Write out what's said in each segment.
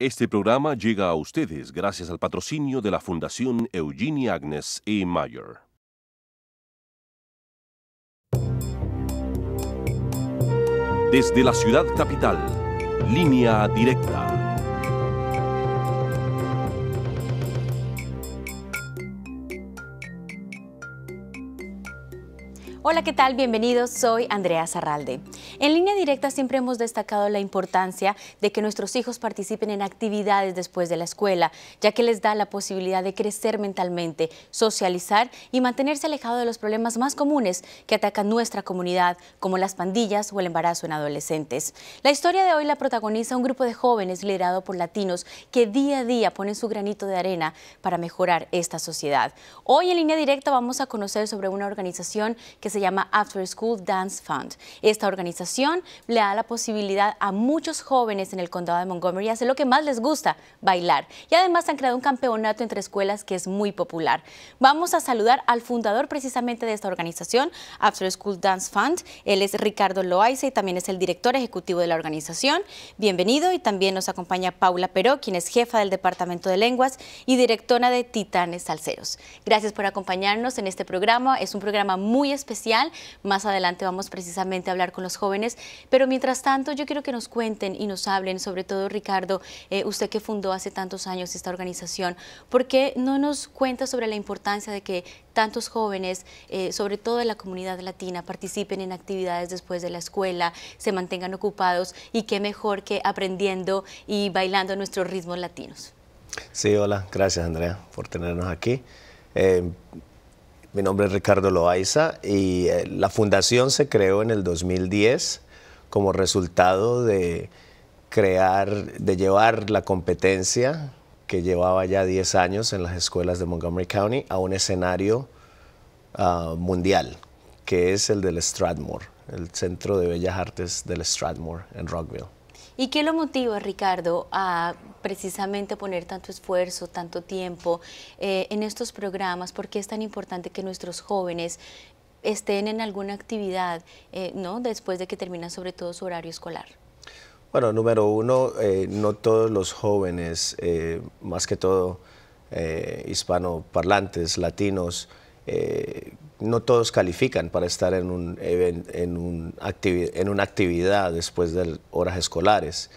Este programa llega a ustedes gracias al patrocinio de la Fundación Eugenia Agnes E. Mayer. Desde la ciudad capital, línea directa. Hola, ¿qué tal? Bienvenidos, soy Andrea Zarralde. En línea directa siempre hemos destacado la importancia de que nuestros hijos participen en actividades después de la escuela, ya que les da la posibilidad de crecer mentalmente, socializar y mantenerse alejado de los problemas más comunes que atacan nuestra comunidad, como las pandillas o el embarazo en adolescentes. La historia de hoy la protagoniza un grupo de jóvenes liderado por latinos que día a día ponen su granito de arena para mejorar esta sociedad. Hoy en línea directa vamos a conocer sobre una organización que se se llama After School Dance Fund. Esta organización le da la posibilidad a muchos jóvenes en el condado de Montgomery hacer lo que más les gusta, bailar. Y además han creado un campeonato entre escuelas que es muy popular. Vamos a saludar al fundador precisamente de esta organización, After School Dance Fund. Él es Ricardo Loaiza y también es el director ejecutivo de la organización. Bienvenido y también nos acompaña Paula Peró, quien es jefa del Departamento de Lenguas y directora de Titanes Salceros. Gracias por acompañarnos en este programa. Es un programa muy especial más adelante vamos precisamente a hablar con los jóvenes, pero mientras tanto yo quiero que nos cuenten y nos hablen, sobre todo Ricardo, eh, usted que fundó hace tantos años esta organización, ¿por qué no nos cuenta sobre la importancia de que tantos jóvenes, eh, sobre todo de la comunidad latina, participen en actividades después de la escuela, se mantengan ocupados y qué mejor que aprendiendo y bailando nuestros ritmos latinos? Sí, hola, gracias Andrea por tenernos aquí. Eh, mi nombre es Ricardo Loaiza y eh, la fundación se creó en el 2010 como resultado de crear, de llevar la competencia que llevaba ya 10 años en las escuelas de Montgomery County a un escenario ah, mundial, que es el del Stradmore, el Centro de Bellas Artes del Stratmore en Rockville. ¿Y qué lo motiva, Ricardo, a precisamente poner tanto esfuerzo, tanto tiempo eh, en estos programas? ¿Por qué es tan importante que nuestros jóvenes estén en alguna actividad eh, ¿no? después de que termina sobre todo su horario escolar? Bueno, número uno, eh, no todos los jóvenes, más que todo eh, hispanoparlantes, latinos, no todos califican para estar en, una actividad después de horas escolares.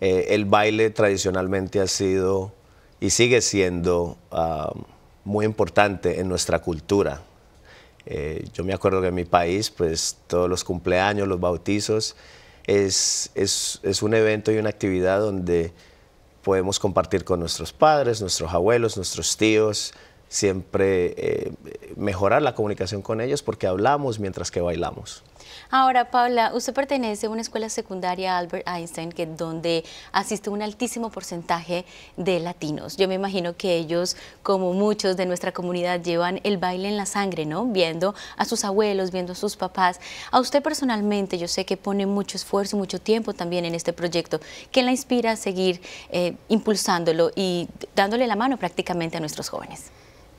Eh, el baile tradicionalmente ha sido y sigue siendo ah, muy importante en nuestra cultura. Eh, yo me acuerdo que en mi país, pues todos los cumpleaños, los bautizos, es un evento y una actividad donde podemos compartir con nuestros padres, nuestros abuelos, nuestros tíos, siempre eh, mejorar la comunicación con ellos porque hablamos mientras que bailamos. Ahora, Paula, usted pertenece a una escuela secundaria Albert Einstein, que donde asiste un altísimo porcentaje de latinos. Yo me imagino que ellos, como muchos de nuestra comunidad, llevan el baile en la sangre, ¿no? Viendo a sus abuelos, viendo a sus papás. A usted personalmente, yo sé que pone mucho esfuerzo, mucho tiempo también en este proyecto. ¿Qué la inspira a seguir eh, impulsándolo y dándole la mano prácticamente a nuestros jóvenes?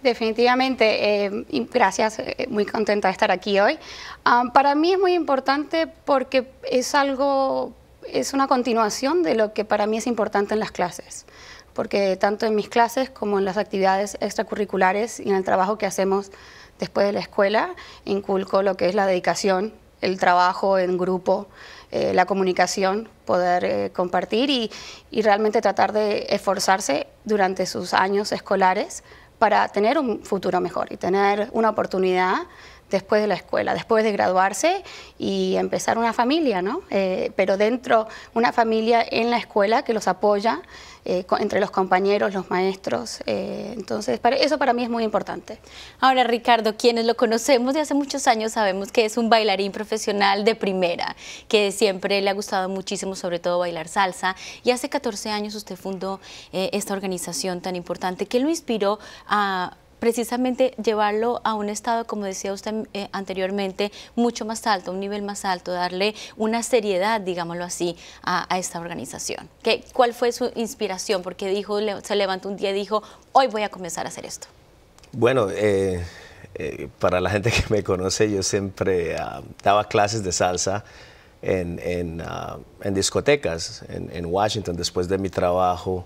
Definitivamente, eh, gracias, eh, muy contenta de estar aquí hoy. Ah, para mí es muy importante porque es algo, es una continuación de lo que para mí es importante en las clases, porque tanto en mis clases como en las actividades extracurriculares y en el trabajo que hacemos después de la escuela, inculco lo que es la dedicación, el trabajo en grupo, eh, la comunicación, poder compartir y, realmente tratar de esforzarse durante sus años escolares para tener un futuro mejor y tener una oportunidad después de la escuela, después de graduarse y empezar una familia, ¿no? Eh, pero dentro, una familia en la escuela que los apoya eh, entre los compañeros, los maestros. Eh, entonces, para, eso para mí es muy importante. Ahora, Ricardo, quienes lo conocemos de hace muchos años sabemos que es un bailarín profesional de primera, que siempre le ha gustado muchísimo, sobre todo bailar salsa. Y hace 14 años usted fundó eh, esta organización tan importante. que lo inspiró a precisamente llevarlo a un estado, como decía usted eh, anteriormente, mucho más alto, un nivel más alto, darle una seriedad, digámoslo así, a, esta organización. ¿Qué, ¿Cuál fue su inspiración? Porque dijo, se levantó un día y dijo, hoy voy a comenzar a hacer esto. Bueno, eh, eh, para la gente que me conoce, yo siempre ah, daba clases de salsa en, ah, discotecas en, Washington después de mi trabajo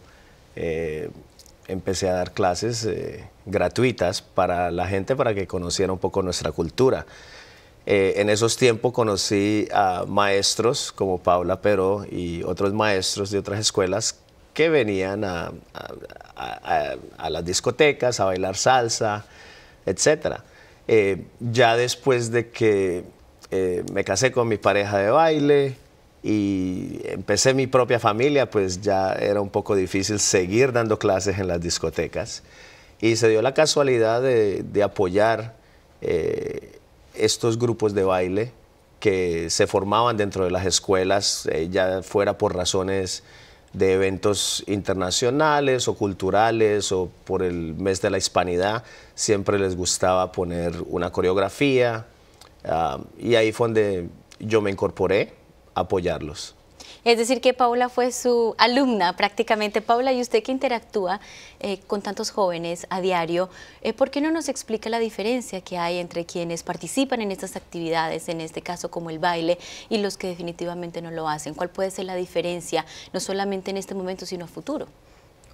empecé a dar clases eh, gratuitas para la gente para que conociera un poco nuestra cultura. Eh, en esos tiempos conocí a maestros como Paula Peró y otros maestros de otras escuelas que venían a, las discotecas a bailar salsa, etc. Eh, ya después de que me casé con mi pareja de baile, y empecé mi propia familia, pues ya era un poco difícil seguir dando clases en las discotecas. Y se dio la casualidad de, apoyar eh, estos grupos de baile que se formaban dentro de las escuelas, eh, ya fuera por razones de eventos internacionales o culturales o por el mes de la hispanidad, siempre les gustaba poner una coreografía. Ah, y ahí fue donde yo me incorporé apoyarlos. Es decir, que Paula fue su alumna prácticamente. Paula, y usted que interactúa eh, con tantos jóvenes a diario, eh, ¿por qué no nos explica la diferencia que hay entre quienes participan en estas actividades, en este caso como el baile, y los que definitivamente no lo hacen? ¿Cuál puede ser la diferencia, no solamente en este momento, sino a futuro?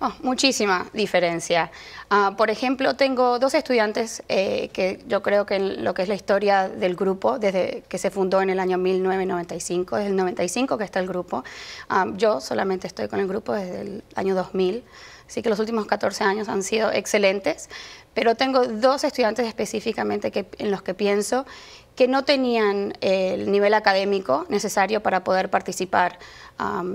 Ah, muchísima diferencia. Ah, por ejemplo, tengo dos estudiantes eh, que yo creo que en lo que es la historia del grupo, desde que se fundó en el año 1995, desde el 95 que está el grupo, ah, yo solamente estoy con el grupo desde el año 2000, así que los últimos 14 años han sido excelentes, pero tengo dos estudiantes específicamente que, en los que pienso que no tenían eh, el nivel académico necesario para poder participar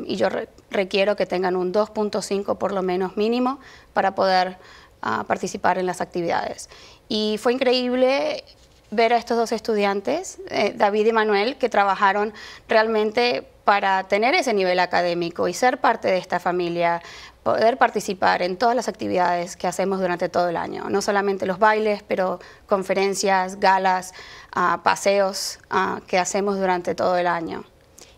y yo requiero que tengan un 2.5 por lo menos mínimo para poder ah, participar en las actividades. Y fue increíble ver a estos dos estudiantes, eh, David y Manuel, que trabajaron realmente para tener ese nivel académico y ser parte de esta familia, poder participar en todas las actividades que hacemos durante todo el año, no solamente los bailes, pero conferencias, galas, ah, paseos ah, que hacemos durante todo el año.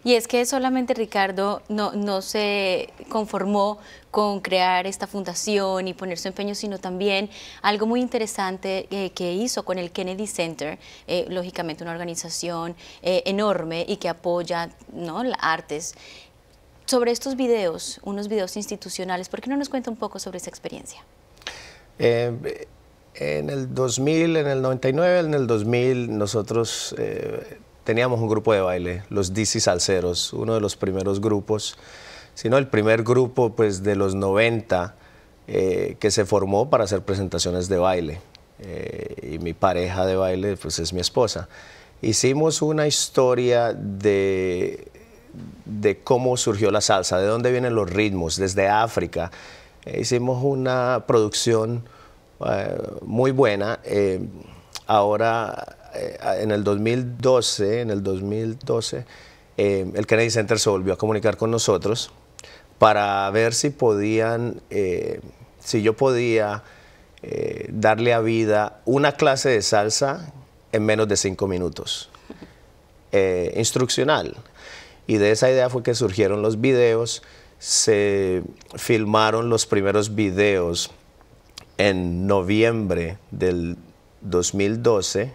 Y es que solamente Ricardo no, se conformó con crear esta fundación y poner su empeño, sino también algo muy interesante eh, que hizo con el Kennedy Center, eh, lógicamente una organización eh, enorme y que apoya ¿no? las artes. Sobre estos videos, unos videos institucionales, ¿por qué no nos cuenta un poco sobre esa experiencia? en el 2000, en el 99, en el 2000, nosotros teníamos un grupo de baile, los DC Salceros, uno de los primeros grupos, sino el primer grupo pues, de los 90 eh, que se formó para hacer presentaciones de baile. Eh, y mi pareja de baile pues, es mi esposa. Hicimos una historia de, de cómo surgió la salsa, de dónde vienen los ritmos, desde África. Eh, hicimos una producción muy buena. ahora eh, en el 2012, en el 2012 eh, el Kennedy Center se volvió a comunicar con nosotros para ver si podían, eh, si yo podía darle a vida una clase de salsa en menos de cinco minutos, instruccional. Y de esa idea fue que surgieron los videos, se filmaron los primeros videos en noviembre del 2012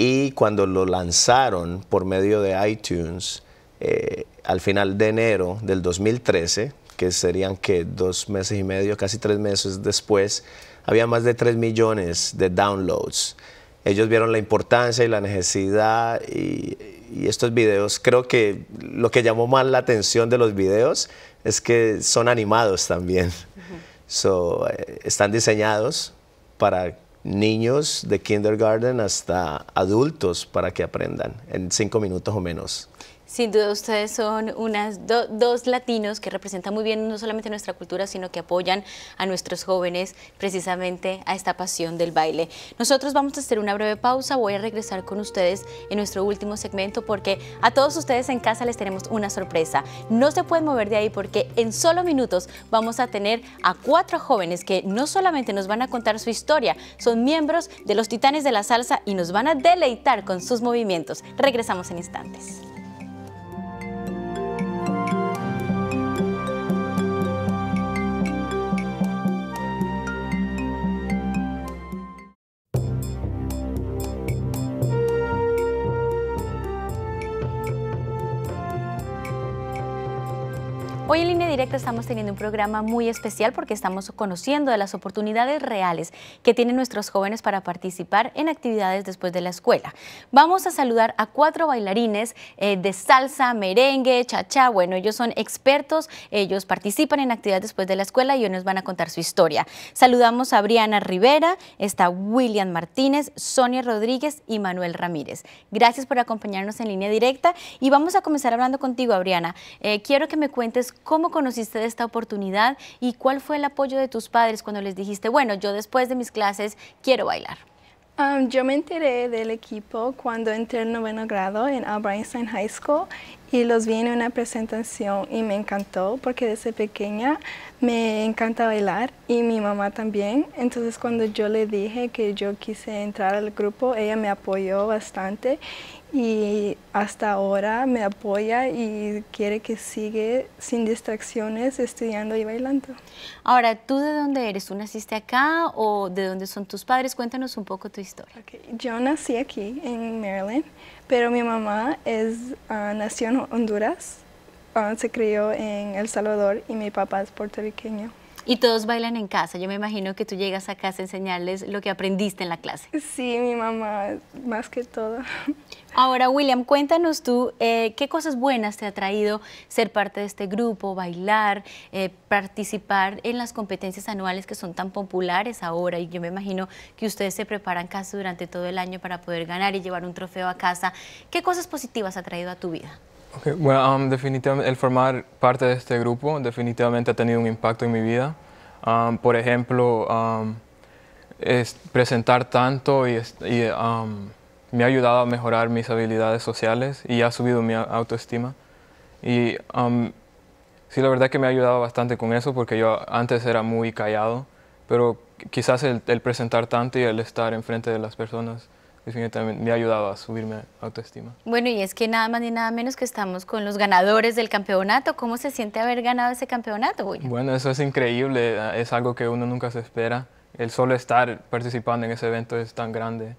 y cuando lo lanzaron por medio de iTunes, eh, al final de enero del 2013, que serían que dos meses y medio, casi tres meses después, había más de 3 millones de downloads. Ellos vieron la importancia y la necesidad y, estos videos, creo que lo que llamó más la atención de los videos es que son animados también. Eh, están diseñados para niños de kindergarten hasta adultos para que aprendan en cinco minutos o menos. Sin duda ustedes son unas dos latinos que representan muy bien no solamente nuestra cultura, sino que apoyan a nuestros jóvenes precisamente a esta pasión del baile. Nosotros vamos a hacer una breve pausa, voy a regresar con ustedes en nuestro último segmento porque a todos ustedes en casa les tenemos una sorpresa. No se pueden mover de ahí porque en solo minutos vamos a tener a cuatro jóvenes que no solamente nos van a contar su historia, son miembros de los Titanes de la Salsa y nos van a deleitar con sus movimientos. Regresamos en instantes. estamos teniendo un programa muy especial porque estamos conociendo de las oportunidades reales que tienen nuestros jóvenes para participar en actividades después de la escuela. Vamos a saludar a cuatro bailarines eh, de salsa, merengue, cha-cha. Bueno, ellos son expertos, ellos participan en actividades después de la escuela y hoy nos van a contar su historia. Saludamos a Briana Rivera, está William Martínez, Sonia Rodríguez y Manuel Ramírez. Gracias por acompañarnos en línea directa y vamos a comenzar hablando contigo, Briana. Eh, quiero que me cuentes cómo conociste de esta oportunidad y cuál fue el apoyo de tus padres cuando les dijiste, bueno, yo después de mis clases quiero bailar? Um, yo me enteré del equipo cuando entré en noveno grado en Albert High School y los vi en una presentación y me encantó porque desde pequeña me encanta bailar y mi mamá también. Entonces cuando yo le dije que yo quise entrar al grupo, ella me apoyó bastante y hasta ahora me apoya y quiere que siga sin distracciones estudiando y bailando. Ahora, ¿tú de dónde eres? ¿Tú naciste acá o de dónde son tus padres? Cuéntanos un poco tu historia. Okay. Yo nací aquí en Maryland, pero mi mamá es, ah, nació en Honduras, ah, se crió en El Salvador y mi papá es puertorriqueño. Y todos bailan en casa. Yo me imagino que tú llegas a casa a enseñarles lo que aprendiste en la clase. Sí, mi mamá, más que todo. Ahora, William, cuéntanos tú eh, qué cosas buenas te ha traído ser parte de este grupo, bailar, eh, participar en las competencias anuales que son tan populares ahora. Y yo me imagino que ustedes se preparan casi durante todo el año para poder ganar y llevar un trofeo a casa. ¿Qué cosas positivas ha traído a tu vida? Okay, um, definitivamente el formar parte de este grupo definitivamente ha tenido un impacto en mi vida. Um, por ejemplo, um, es presentar tanto y, me ha ayudado a mejorar mis habilidades sociales y ha subido mi autoestima. Y sí, la verdad que me ha ayudado bastante con eso porque yo antes era muy callado, pero quizás el presentar tanto y el estar enfrente de las personas definitivamente me ha ayudado a subirme autoestima. Bueno, y es que nada más ni nada menos que estamos con los ganadores del campeonato. ¿Cómo se siente haber ganado ese campeonato, Bueno, eso es increíble, eh, es algo que uno nunca se espera. El solo estar participando en ese evento es tan grande.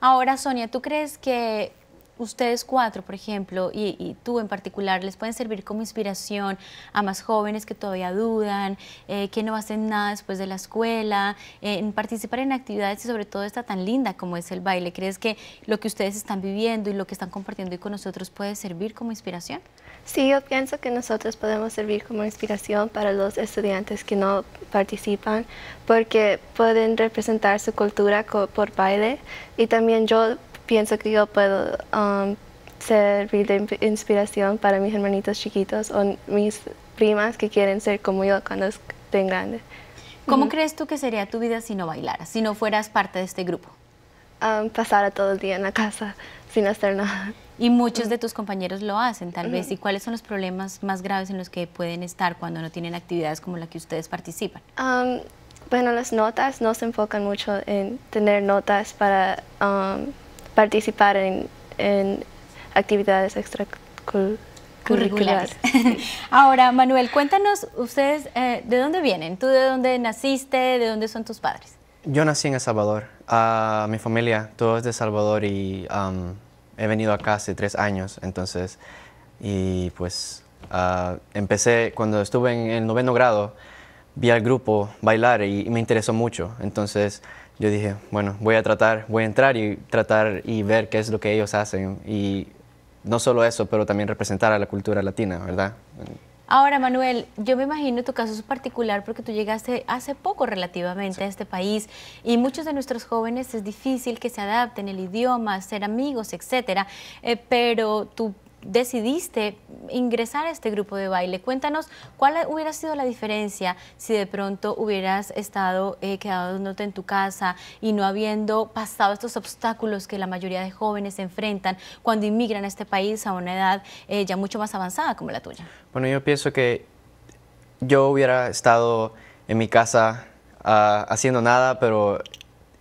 Ahora, Sonia, ¿tú crees que ustedes cuatro, por ejemplo, y, tú en particular, les pueden servir como inspiración a más jóvenes que todavía dudan, eh, que no hacen nada después de la escuela, eh, en participar en actividades y sobre todo esta tan linda como es el baile? ¿Crees que lo que ustedes están viviendo y lo que están compartiendo y con nosotros puede servir como inspiración? Sí, yo pienso que nosotros podemos servir como inspiración para los estudiantes que no participan porque pueden representar su cultura por baile y también yo pienso que yo puedo um, servir de inspiración para mis hermanitos chiquitos o mis primas que quieren ser como yo cuando estén grandes. ¿Cómo crees tú que sería tu vida si no bailaras, si no fueras parte de este grupo? Um, Pasar todo el día en la casa sin hacer nada. Y muchos de tus compañeros lo hacen, tal vez. ¿Y cuáles son los problemas más graves en los que pueden estar cuando no tienen actividades como la que ustedes participan? Um, bueno, las notas no se enfocan mucho en tener notas para participar en, actividades extracurriculares. Ahora, Manuel, cuéntanos ustedes eh, de dónde vienen, tú de dónde naciste, de dónde son tus padres. Yo nací en El Salvador. Ah, mi familia, todo es de Salvador y he venido acá hace tres años, entonces, y pues ah, empecé cuando estuve en el noveno grado, vi al grupo bailar y me interesó mucho, entonces yo dije, bueno, voy a tratar, voy a entrar y tratar y ver qué es lo que ellos hacen. Y no solo eso, pero también representar a la cultura latina, ¿verdad? Ahora, Manuel, yo me imagino tu caso es particular porque tú llegaste hace poco relativamente a este país y muchos de nuestros jóvenes es difícil que se adapten el idioma, ser amigos, etcétera. Eh, pero tú decidiste ingresar a este grupo de baile. Cuéntanos cuál hubiera sido la diferencia si de pronto hubieras estado eh, quedándote en tu casa y no habiendo pasado estos obstáculos que la mayoría de jóvenes se enfrentan cuando inmigran a este país a una edad eh, ya mucho más avanzada como la tuya. Bueno, yo pienso que yo hubiera estado en mi casa ah, haciendo nada, pero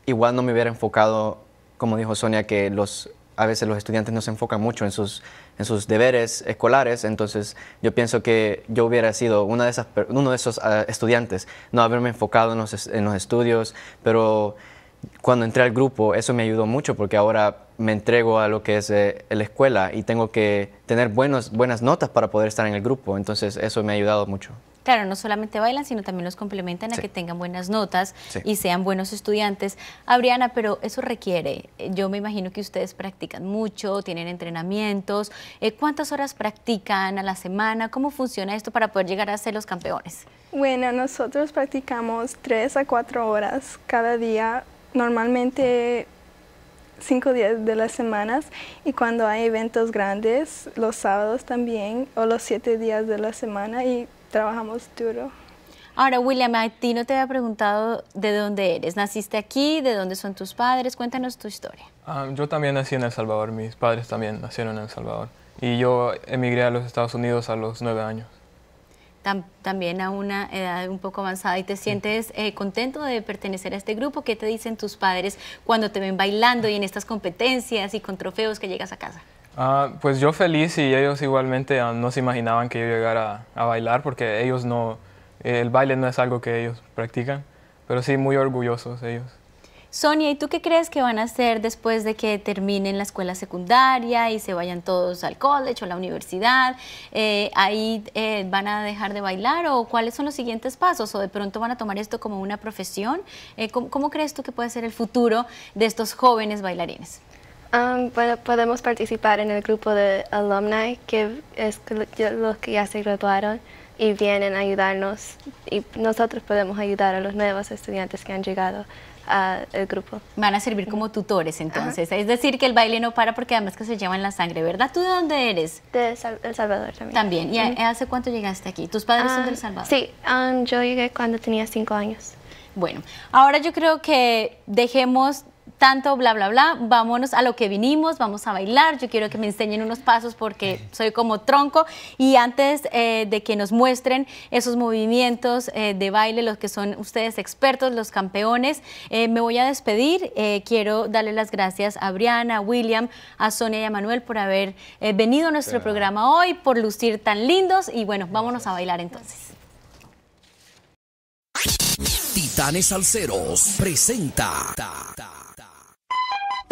igual no me hubiera enfocado, como dijo Sonia, que los, a veces los estudiantes no se enfocan mucho en sus en sus deberes escolares, entonces yo pienso que yo hubiera sido de uno de esos ah, estudiantes, no haberme enfocado en los, estudios, pero cuando entré al grupo eso me ayudó mucho porque ahora me entrego a lo que es eh, la escuela y tengo que tener buenos, buenas notas para poder estar en el grupo, entonces eso me ha ayudado mucho. Claro, no solamente bailan, sino también los complementan a que tengan buenas notas y sean buenos estudiantes. Adriana, pero eso requiere, eh, yo me imagino que ustedes practican mucho, tienen entrenamientos, eh, ¿cuántas horas practican a la semana? ¿Cómo funciona esto para poder llegar a ser los campeones? Bueno, nosotros practicamos tres a cuatro horas cada día, normalmente cinco días de las semanas y cuando hay eventos grandes, los sábados también o los siete días de la semana y trabajamos duro. Ahora, William, a ti no te había preguntado de dónde eres. ¿Naciste aquí? ¿De dónde son tus padres? Cuéntanos tu historia. Ah, yo también nací en El Salvador. Mis padres también nacieron en El Salvador. Y yo emigré a los Estados Unidos a los nueve años. también a una edad un poco avanzada. ¿Y te sientes eh, contento de pertenecer a este grupo? ¿Qué te dicen tus padres cuando te ven bailando y en estas competencias y con trofeos que llegas a casa? Ah, pues yo feliz y ellos igualmente ah, no se imaginaban que yo llegara a, bailar porque ellos no, eh, el baile no es algo que ellos practican, pero sí muy orgullosos ellos. Sonia, ¿y tú qué crees que van a hacer después de que terminen la escuela secundaria y se vayan todos al college o a la universidad? Eh, ¿Ahí eh, van a dejar de bailar o cuáles son los siguientes pasos? ¿O de pronto van a tomar esto como una profesión? ¿Cómo crees tú que puede ser el futuro de estos jóvenes bailarines? Ah, bueno, podemos participar en el grupo de alumni, que es los que ya se graduaron y vienen a ayudarnos y nosotros podemos ayudar a los nuevos estudiantes que han llegado al grupo. Van a servir como tutores entonces, es decir que el baile no para porque además que se lleva en la sangre, ¿verdad? ¿Tú de dónde eres? De El Salvador también. También, ¿y hace cuánto llegaste aquí? ¿Tus padres son ah, de El Salvador? Sí, ah, yo llegué cuando tenía cinco años. Bueno, ahora yo creo que dejemos tanto bla, bla, bla, vámonos a lo que vinimos, vamos a bailar, yo quiero que me enseñen unos pasos porque soy como tronco y antes eh, de que nos muestren esos movimientos eh, de baile, los que son ustedes expertos, los campeones, eh, me voy a despedir, quiero darle las gracias a Briana, a William, a Sonia y a Manuel por haber venido a nuestro programa hoy, por lucir tan lindos y bueno, vámonos a bailar entonces. Titanes Alceros presenta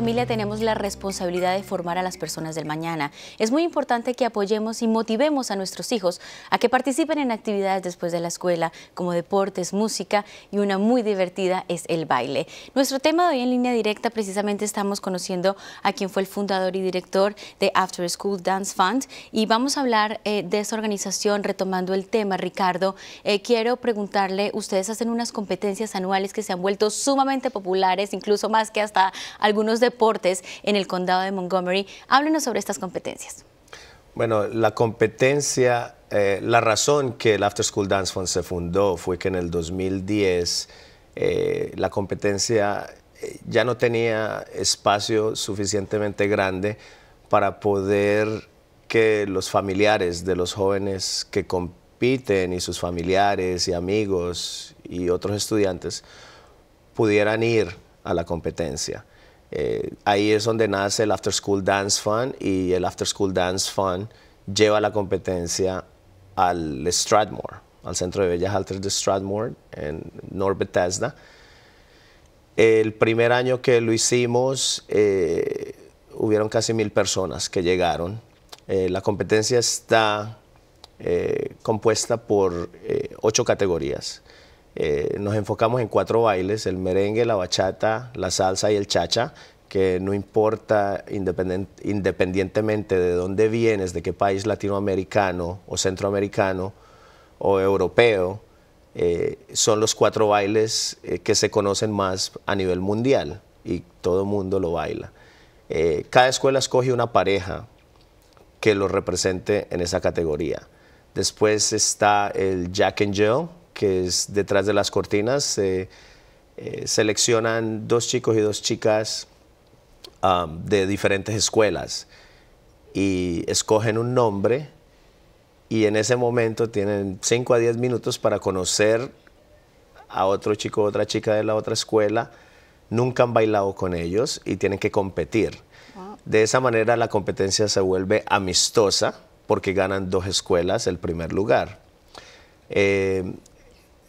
familia tenemos la responsabilidad de formar a las personas del mañana. Es muy importante que apoyemos y motivemos a nuestros hijos a que participen en actividades después de la escuela, como deportes, música y una muy divertida es el baile. Nuestro tema de hoy en línea directa precisamente estamos conociendo a quien fue el fundador y director de After School Dance Fund y vamos a hablar eh, de esa organización retomando el tema. Ricardo, eh, quiero preguntarle, ustedes hacen unas competencias anuales que se han vuelto sumamente populares, incluso más que hasta algunos de deportes en el condado de Montgomery. Háblenos sobre estas competencias. Bueno, la competencia, eh, la razón que el After School Dance Fund se fundó fue que en el 2010 eh, la competencia eh, ya no tenía espacio suficientemente grande para poder que los familiares de los jóvenes que compiten y sus familiares y amigos y otros estudiantes pudieran ir a la competencia. Eh, ahí es donde nace el After School Dance Fund y el After School Dance Fund lleva la competencia al Stradmore, al Centro de Bellas Artes de Stradmore en North Bethesda. El primer año que lo hicimos eh, hubieron casi mil personas que llegaron. Eh, la competencia está compuesta por ocho categorías. Eh, nos enfocamos en cuatro bailes, el merengue, la bachata, la salsa y el chacha, que no importa independientemente de dónde vienes, de qué país latinoamericano o centroamericano o europeo, eh, son los cuatro bailes eh, que se conocen más a nivel mundial y todo el mundo lo baila. cada escuela escoge una pareja que lo represente en esa categoría. Después está el Jack and Jill, que es detrás de las cortinas. Eh, seleccionan dos chicos y dos chicas um, de diferentes escuelas y escogen un nombre y en ese momento tienen 5 a 10 minutos para conocer a otro chico o otra chica de la otra escuela. Nunca han bailado con ellos y tienen que competir. De esa manera la competencia se vuelve amistosa porque ganan dos escuelas el primer lugar. Eh,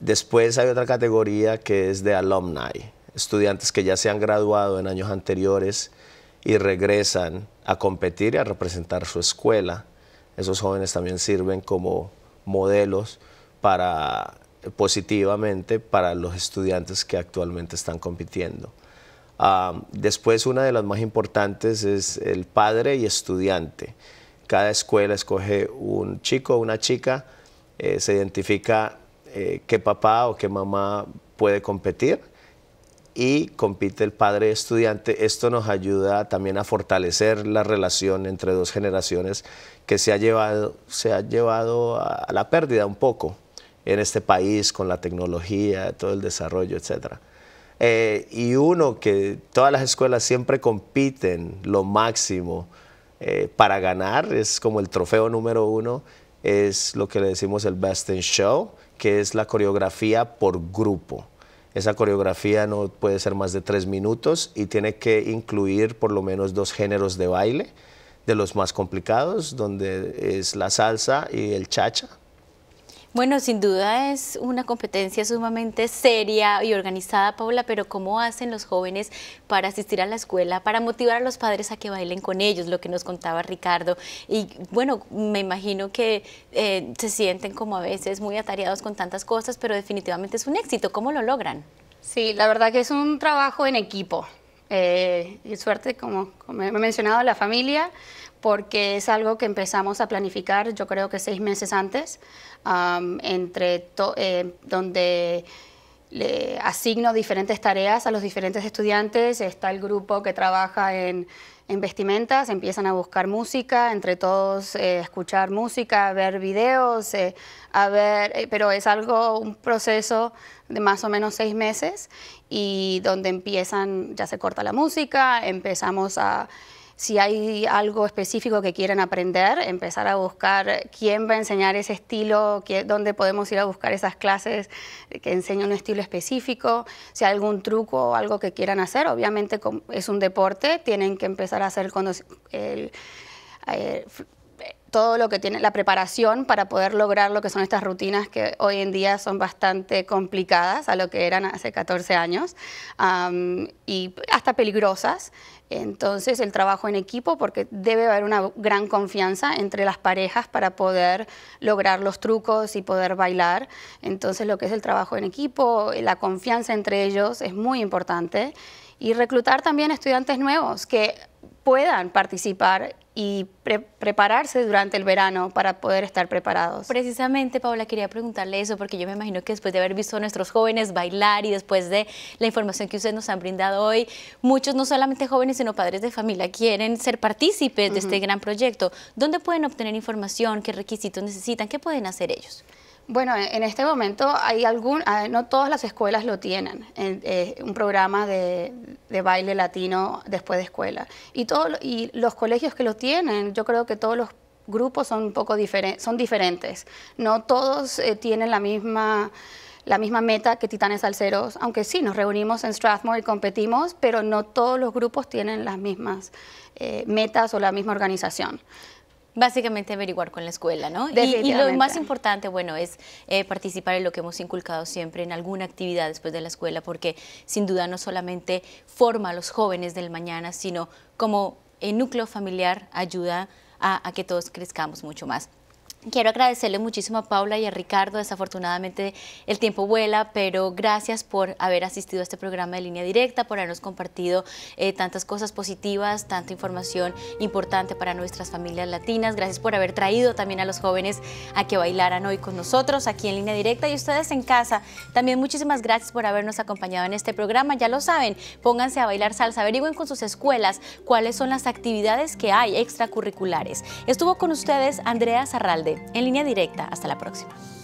Después hay otra categoría que es de alumni, estudiantes que ya se han graduado en años anteriores y regresan a competir y a representar su escuela. Esos jóvenes también sirven como modelos para positivamente para los estudiantes que actualmente están compitiendo. después una de las más importantes es el padre y estudiante. Cada escuela escoge un chico o una chica, eh, se identifica eh, qué papá o qué mamá puede competir y compite el padre estudiante. Esto nos ayuda también a fortalecer la relación entre dos generaciones que se ha llevado, se ha llevado a, la pérdida un poco en este país con la tecnología, todo el desarrollo, etc. Eh, y uno que todas las escuelas siempre compiten lo máximo eh, para ganar, es como el trofeo número uno, es lo que le decimos el best in show que es la coreografía por grupo. Esa coreografía no puede ser más de tres minutos y tiene que incluir por lo menos dos géneros de baile, de los más complicados, donde es la salsa y el chacha, bueno, sin duda es una competencia sumamente seria y organizada, Paula, pero ¿cómo hacen los jóvenes para asistir a la escuela, para motivar a los padres a que bailen con ellos, lo que nos contaba Ricardo? Y bueno, me imagino que eh, se sienten como a veces muy atareados con tantas cosas, pero definitivamente es un éxito. ¿Cómo lo logran? Sí, la verdad que es un trabajo en equipo. Eh, y suerte, como, como he mencionado, la familia, porque es algo que empezamos a planificar, yo creo que seis meses antes entre eh, donde le asigno diferentes tareas a los diferentes estudiantes. Está el grupo que trabaja en, vestimentas, empiezan a buscar música, entre todos eh, escuchar música, ver videos, eh, a ver, pero es algo, un proceso de más o menos seis meses y donde empiezan, ya se corta la música, empezamos a si hay algo específico que quieran aprender, empezar a buscar quién va a enseñar ese estilo, dónde podemos ir a buscar esas clases que enseñan un estilo específico, si hay algún truco o algo que quieran hacer. Obviamente es un deporte, tienen que empezar a hacer cuando el, eh, todo lo que tiene la preparación para poder lograr lo que son estas rutinas que hoy en día son bastante complicadas a lo que eran hace 14 años y hasta peligrosas. Entonces el trabajo en equipo, porque debe haber una gran confianza entre las parejas para poder lograr los trucos y poder bailar. Entonces lo que es el trabajo en equipo, la confianza entre ellos es muy importante. Y reclutar también estudiantes nuevos que puedan participar y prepararse durante el verano para poder estar preparados. Precisamente, Paula, quería preguntarle eso porque yo me imagino que después de haber visto a nuestros jóvenes bailar y después de la información que ustedes nos han brindado hoy, muchos, no solamente jóvenes, sino padres de familia, quieren ser partícipes de este gran proyecto. ¿Dónde pueden obtener información? ¿Qué requisitos necesitan? ¿Qué pueden hacer ellos? Bueno, e-, en este momento hay algún, no todas las escuelas lo tienen, eh, un programa de, baile latino después de escuela. Y, todos, y los colegios que lo tienen, yo creo que todos los grupos son un poco son diferentes. No todos eh, tienen la misma la misma meta que Titanes Alceros, aunque sí, nos reunimos en Strathmore y competimos, pero no todos los grupos tienen las mismas eh, metas o la misma organización. Básicamente averiguar con la escuela, ¿no? Y, lo más importante, bueno, es eh, participar en lo que hemos inculcado siempre, en alguna actividad después de la escuela, porque sin duda no solamente forma a los jóvenes del mañana, sino como el eh, núcleo familiar ayuda a que todos crezcamos mucho más. Quiero agradecerle muchísimo a Paula y a Ricardo. Desafortunadamente el tiempo vuela, pero gracias por haber asistido a este programa de línea directa, por habernos compartido eh, tantas cosas positivas, tanta información importante para nuestras familias latinas. Gracias por haber traído también a los jóvenes a que bailaran hoy con nosotros aquí en línea directa y ustedes en casa. También muchísimas gracias por habernos acompañado en este programa. Ya lo saben, pónganse a bailar salsa, averigüen con sus escuelas cuáles son las actividades que hay extracurriculares. Estuvo con ustedes Andrea Zarralde en línea directa. Hasta la próxima.